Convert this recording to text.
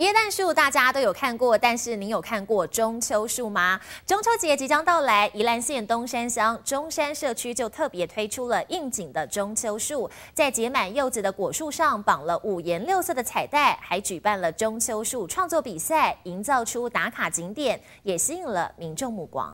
椰蛋树大家都有看过，但是您有看过中秋树吗？中秋节即将到来，宜兰县东山乡中山社区就特别推出了应景的中秋树，在结满柚子的果树上绑了五颜六色的彩带，还举办了中秋树创作比赛，营造出打卡景点，也吸引了民众目光。